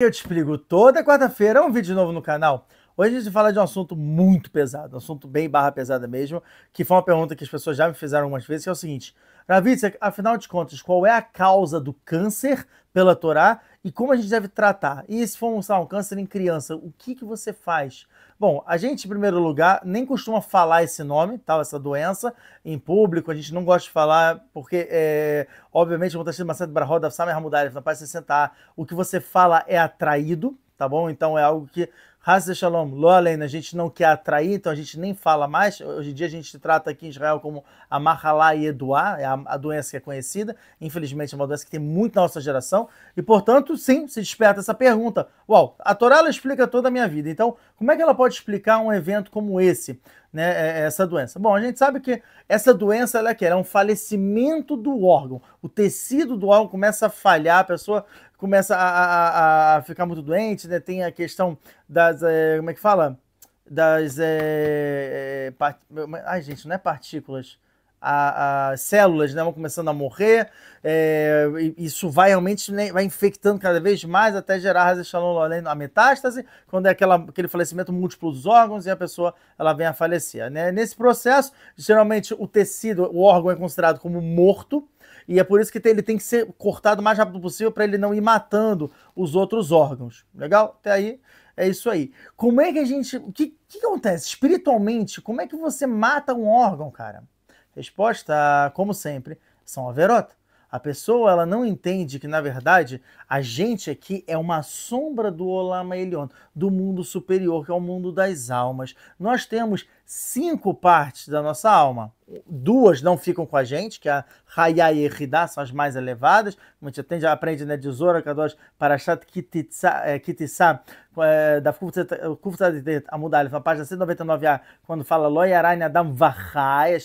Eu te explico toda quarta-feira, é um vídeo novo no canal. Hoje a gente fala de um assunto muito pesado, um assunto bem barra pesada mesmo, que foi uma pergunta que as pessoas já me fizeram algumas vezes, que é o seguinte, Ravitsa, afinal de contas, qual é a causa do câncer pela Torá e como a gente deve tratar? E se for um, um câncer em criança, o que, que você faz? Bom, a gente, em primeiro lugar, nem costuma falar esse nome, tal, tá? essa doença, em público, a gente não gosta de falar, porque, é, obviamente, o tá contexto Macedo Brahó, Samer Hamudarif, na página 60A, o que você fala é atraído, tá bom? Então é algo que Hasse Shalom, lo a gente não quer atrair, então a gente nem fala mais. Hoje em dia a gente trata aqui em Israel como a Mahalá e Eduá, é a, doença que é conhecida. Infelizmente é uma doença que tem muito na nossa geração. E, portanto, sim, se desperta essa pergunta. Uau, a Torá ela explica toda a minha vida. Então, como é que ela pode explicar um evento como esse, né, é, é, essa doença? Bom, a gente sabe que essa doença ela é, que, ela é um falecimento do órgão. O tecido do órgão começa a falhar, a pessoa começa a, a, a ficar muito doente, né? tem a questão das. É, como é que fala? Das. É, é part... Ai, gente, não é partículas a, as células né, vão começando a morrer, é, isso vai realmente né, vai infectando cada vez mais até gerar né, a metástase, quando é aquela, aquele falecimento múltiplo dos órgãos e a pessoa ela vem a falecer. Né? Nesse processo, geralmente o tecido, o órgão é considerado como morto, e é por isso que ele tem que ser cortado o mais rápido possível para ele não ir matando os outros órgãos. Legal? Até aí é isso aí. Como é que a gente. O que, que acontece espiritualmente? Como é que você mata um órgão, cara? Resposta, como sempre, são Averota. A pessoa ela não entende que, na verdade, a gente aqui é uma sombra do Olama Elion, do mundo superior, que é o mundo das almas. Nós temos cinco partes da nossa alma. Duas não ficam com a gente, que é a Hayá e Hidá são as mais elevadas. a gente atende, aprende, né? De Zora, Kadosh, Parashat, Kitissá, eh, eh, da Kufta de Amudalif, na página 199a, quando fala Loyarai Adam Vahai, é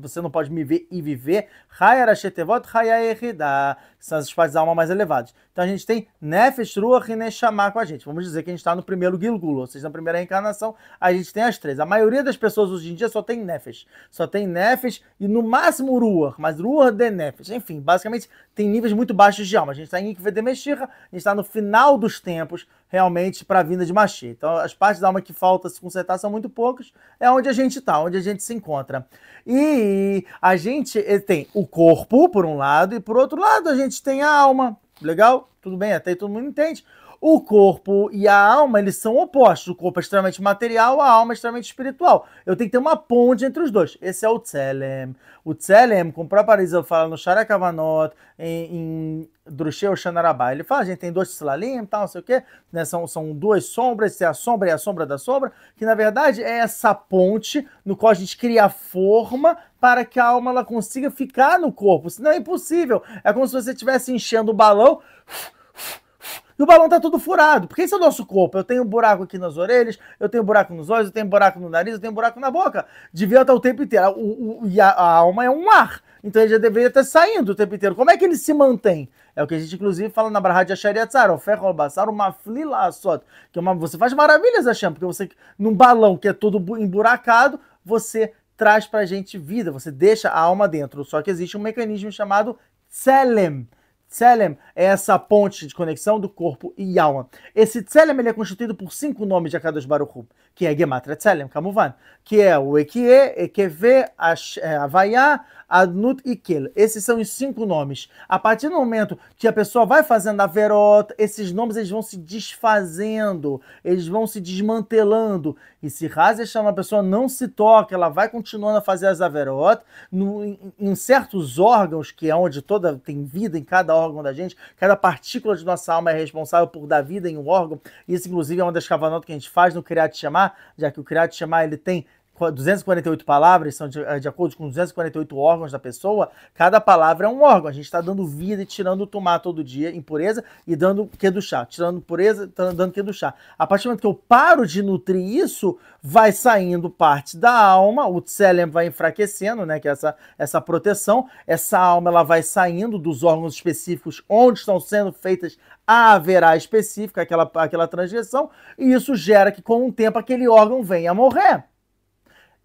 você não pode me ver e viver. Hayara Shetevot, Hayá é e Hidá, são as partes da alma mais elevadas. Então a gente tem Nefesh, Ruach e Neshamah com a gente. Vamos dizer que a gente está no primeiro Gilgul, ou seja, na primeira reencarnação, a gente tem as três. A maioria das pessoas pessoas hoje em dia só tem nefes. Só tem nefes e no máximo ruar, mas ruar de nefes. Enfim, basicamente tem níveis muito baixos de alma. A gente está em de Meshira, a gente está no final dos tempos, realmente, para a vinda de Mashiach. Então, as partes da alma que falta se consertar são muito poucas. É onde a gente está, onde a gente se encontra. E a gente eh, tem o corpo, por um lado, e por outro lado, a gente tem a alma. Legal? Tudo bem, até aí todo mundo entende o corpo e a alma, eles são opostos. O corpo é extremamente material, a alma é extremamente espiritual. Eu tenho que ter uma ponte entre os dois. Esse é o Tselem. O Tselem, como o próprio ele fala no Sharakavanot, em, em ou Shanarabá, ele fala, a gente tem dois e tal, não sei o quê, né? são, são duas sombras, é a sombra e a sombra da sombra, que na verdade é essa ponte no qual a gente cria a forma para que a alma ela consiga ficar no corpo. Senão é impossível. É como se você estivesse enchendo o balão e o balão tá todo furado, porque esse é o nosso corpo. Eu tenho um buraco aqui nas orelhas, eu tenho um buraco nos olhos, eu tenho um buraco no nariz, eu tenho um buraco na boca. Devia estar o tempo inteiro. O, o, e a, a, alma é um ar, então ele já deveria estar saindo o tempo inteiro. Como é que ele se mantém? É o que a gente, inclusive, fala na Barra de Achariatzar, o ferro albaçar, uma flila só. Que é uma, você faz maravilhas, Hashem, porque você, num balão que é todo emburacado, você traz pra gente vida, você deixa a alma dentro. Só que existe um mecanismo chamado Tselem, Tselem é essa ponte de conexão do corpo e alma. Esse Tselem ele é constituído por cinco nomes de Akadosh Baruch Hu, que é Gematra Tselem, Kamuvan, que é o Ekie, Ekeve, é, Havaiá, Adnut e Kel. Esses são os cinco nomes. A partir do momento que a pessoa vai fazendo a verota, esses nomes eles vão se desfazendo, eles vão se desmantelando. E se Hazesham, a pessoa não se toca, ela vai continuando a fazer as averot em, em, certos órgãos, que é onde toda tem vida em cada órgão da gente, cada partícula de nossa alma é responsável por dar vida em um órgão. Isso, inclusive, é uma das cavanotas que a gente faz no Criat Chamar, já que o Criat Chamar ele tem 248 palavras são de, eh, de, acordo com 248 órgãos da pessoa, cada palavra é um órgão. A gente está dando vida e tirando o tomar todo dia, impureza, e dando que do chá. Tirando pureza, tá dando que do chá. A partir do momento que eu paro de nutrir isso, vai saindo parte da alma, o tselem vai enfraquecendo, né? Que é essa, essa proteção, essa alma ela vai saindo dos órgãos específicos onde estão sendo feitas a haverá específica, aquela, aquela transgressão, e isso gera que com o tempo aquele órgão venha a morrer.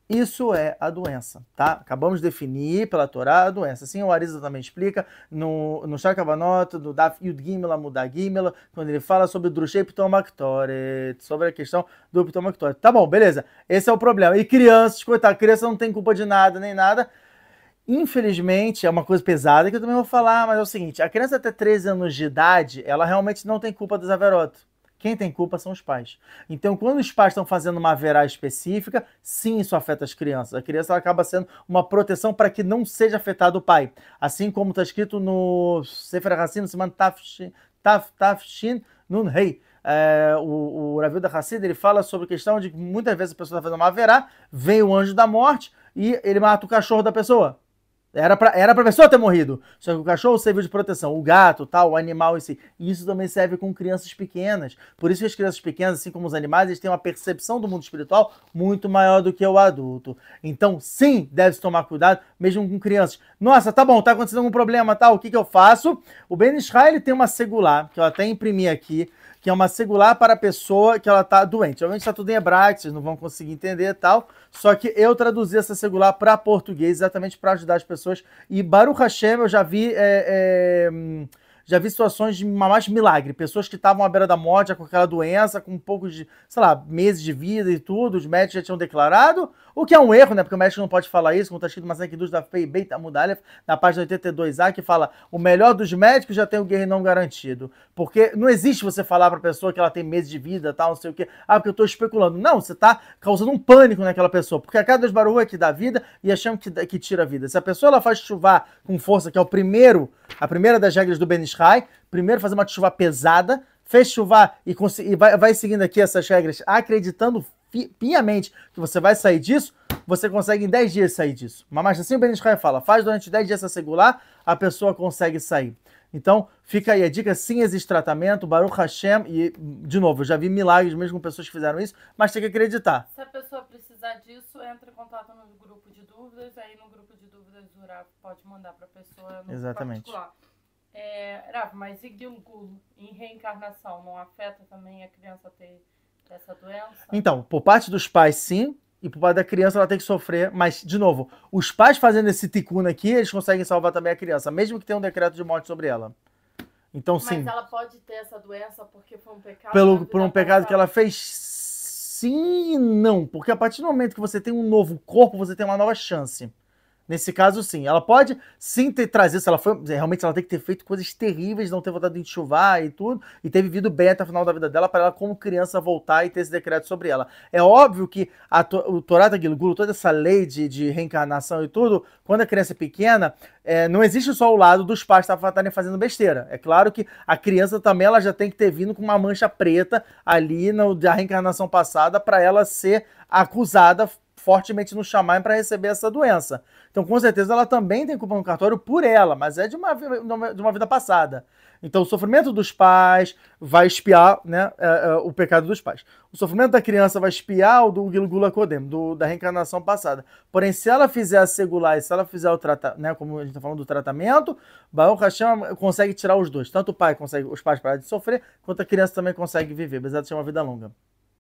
Isso é a doença, tá? Acabamos de definir pela Torá a doença. Assim, o Arisa também explica no, no Shakavanot, no Daf Yud Gimela Mudar Gimela, quando ele fala sobre Drushei Ptomactore, sobre a questão do Ptomactore. Tá bom, beleza. Esse é o problema. E crianças, coitada, criança não tem culpa de nada, nem nada. Infelizmente, é uma coisa pesada que eu também vou falar, mas é o seguinte, a criança até 13 anos de idade, ela realmente não tem culpa dos averoto. Quem tem culpa são os pais. Então, quando os pais estão fazendo uma verá específica, sim, isso afeta as crianças. A criança acaba sendo uma proteção para que não seja afetado o pai. Assim como está escrito no Sefer Hassim, no Siman Tafshin, Taf, Nun Rei. É, o, o Ravi da Hassid, ele fala sobre a questão de que muitas vezes a pessoa está fazendo uma verá, vem o anjo da morte e ele mata o cachorro da pessoa. Era pra, era pra pessoa ter morrido. Só que o cachorro serviu de proteção. O gato, tal, o animal em si. E isso também serve com crianças pequenas. Por isso que as crianças pequenas, assim como os animais, eles têm uma percepção do mundo espiritual muito maior do que o adulto. Então, sim, deve-se tomar cuidado, mesmo com crianças. Nossa, tá bom, tá acontecendo algum problema, tal, o que, que eu faço? O Ben Israel tem uma segular, que eu até imprimi aqui, que é uma singular para a pessoa que ela está doente. Obviamente está tudo em hebraico, vocês não vão conseguir entender e tal. Só que eu traduzi essa singular para português exatamente para ajudar as pessoas. E Baruch Hashem, eu já vi. É, é, hum, já vi situações de mais milagre, pessoas que estavam à beira da morte com aquela doença, com poucos de, sei lá, meses de vida e tudo, os médicos já tinham declarado, o que é um erro, né? Porque o médico não pode falar isso, como está escrito uma Masaikidus da FEI Beita tá Mudalef, é na página 82A, que fala: o melhor dos médicos já tem o guerreiro não garantido. Porque não existe você falar para a pessoa que ela tem meses de vida, tal, não sei o quê. Ah, porque eu estou especulando. Não, você está causando um pânico naquela pessoa. Porque a cada dos barulhos é que dá vida e achamos que, que tira a vida. Se a pessoa ela faz chuvar com força, que é o primeiro, a primeira das regras do Benishai, Mishrai, primeiro fazer uma chuva pesada, fez chuva e, e vai, vai, seguindo aqui essas regras, acreditando piamente que você vai sair disso, você consegue em 10 dias sair disso. Mas assim o Ben Israel fala, faz durante 10 dias essa segurar, a pessoa consegue sair. Então, fica aí a dica, sim, existe tratamento, Baruch Hashem, e, de novo, eu já vi milagres mesmo com pessoas que fizeram isso, mas tem que acreditar. Se a pessoa precisar disso, entra em contato no grupo de dúvidas, aí no grupo de dúvidas do Uraf pode mandar para a pessoa no Exatamente. particular. É, Rafa, mas e Gilgul em reencarnação não afeta também a criança ter essa doença? Então, por parte dos pais, sim. E por parte da criança, ela tem que sofrer. Mas, de novo, os pais fazendo esse ticuna aqui, eles conseguem salvar também a criança, mesmo que tenha um decreto de morte sobre ela. Então, sim. Mas ela pode ter essa doença porque foi um pecado? Pelo, por um pecado que ela fez, sim e não. Porque a partir do momento que você tem um novo corpo, você tem uma nova chance. Nesse caso, sim. Ela pode sim ter trazido, se ela foi. Realmente ela tem que ter feito coisas terríveis, não ter voltado a enxuvar e tudo, e ter vivido bem até o final da vida dela, para ela, como criança, voltar e ter esse decreto sobre ela. É óbvio que a, o Torata Gilguru, toda essa lei de, de, reencarnação e tudo, quando a criança é pequena, é, não existe só o lado dos pais estarem tá, tá, tá, fazendo besteira. É claro que a criança também ela já tem que ter vindo com uma mancha preta ali no, da reencarnação passada para ela ser acusada fortemente nos chamarem para receber essa doença. Então, com certeza, ela também tem culpa no cartório por ela, mas é de uma, de uma vida passada. Então, o sofrimento dos pais vai espiar né, é, é, o pecado dos pais. O sofrimento da criança vai espiar o do Gilgula Kodem, do, da reencarnação passada. Porém, se ela fizer a segular e se ela fizer o tratamento, né, como a gente está falando do tratamento, Baal Hashem consegue tirar os dois. Tanto o pai consegue, os pais parar de sofrer, quanto a criança também consegue viver. Apesar de é ser uma vida longa.